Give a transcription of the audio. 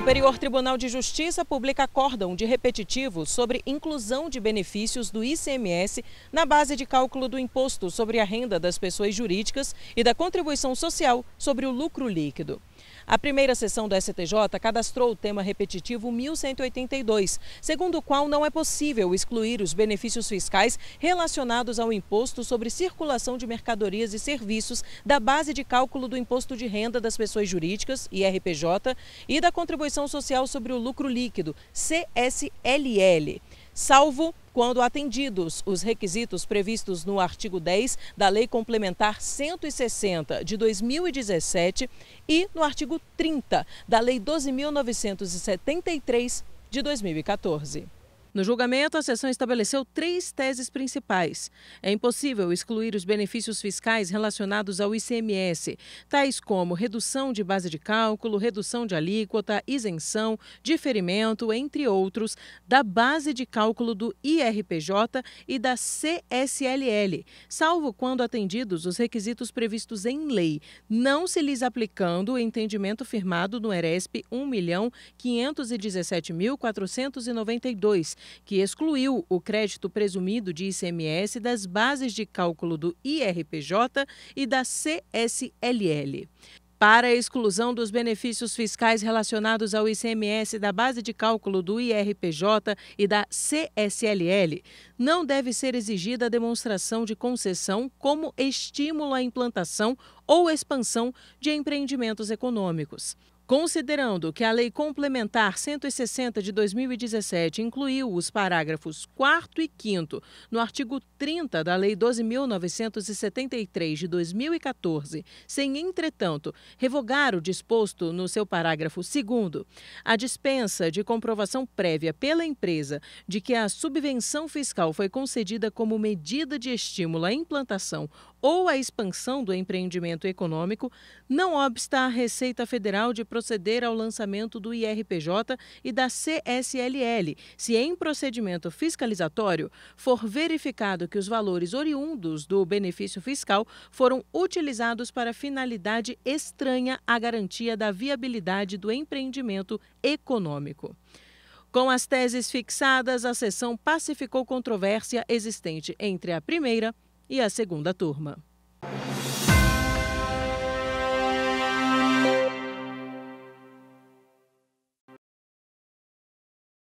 Superior Tribunal de Justiça publica acórdão de repetitivo sobre inclusão de benefícios do ICMS na base de cálculo do imposto sobre a renda das pessoas jurídicas e da contribuição social sobre o lucro líquido. A primeira sessão do STJ cadastrou o tema repetitivo 1182, segundo o qual não é possível excluir os benefícios fiscais relacionados ao imposto sobre circulação de mercadorias e serviços da base de cálculo do imposto de renda das pessoas jurídicas, IRPJ, e da contribuição social sobre o lucro líquido, CSLL salvo quando atendidos os requisitos previstos no artigo 10 da Lei Complementar 160 de 2017 e no artigo 30 da Lei 12.973 de 2014. No julgamento, a sessão estabeleceu três teses principais. É impossível excluir os benefícios fiscais relacionados ao ICMS, tais como redução de base de cálculo, redução de alíquota, isenção, diferimento, entre outros, da base de cálculo do IRPJ e da CSLL, salvo quando atendidos os requisitos previstos em lei, não se lhes aplicando o entendimento firmado no ERESP 1.517.492 que excluiu o crédito presumido de ICMS das bases de cálculo do IRPJ e da CSLL. Para a exclusão dos benefícios fiscais relacionados ao ICMS da base de cálculo do IRPJ e da CSLL, não deve ser exigida a demonstração de concessão como estímulo à implantação ou expansão de empreendimentos econômicos. Considerando que a Lei Complementar 160 de 2017 incluiu os parágrafos 4 e 5 no artigo 30 da Lei 12.973 de 2014, sem, entretanto, revogar o disposto no seu parágrafo 2, a dispensa de comprovação prévia pela empresa de que a subvenção fiscal foi concedida como medida de estímulo à implantação ou a expansão do empreendimento econômico, não obsta à Receita Federal de proceder ao lançamento do IRPJ e da CSLL, se em procedimento fiscalizatório for verificado que os valores oriundos do benefício fiscal foram utilizados para finalidade estranha à garantia da viabilidade do empreendimento econômico. Com as teses fixadas, a sessão pacificou controvérsia existente entre a primeira e a segunda turma.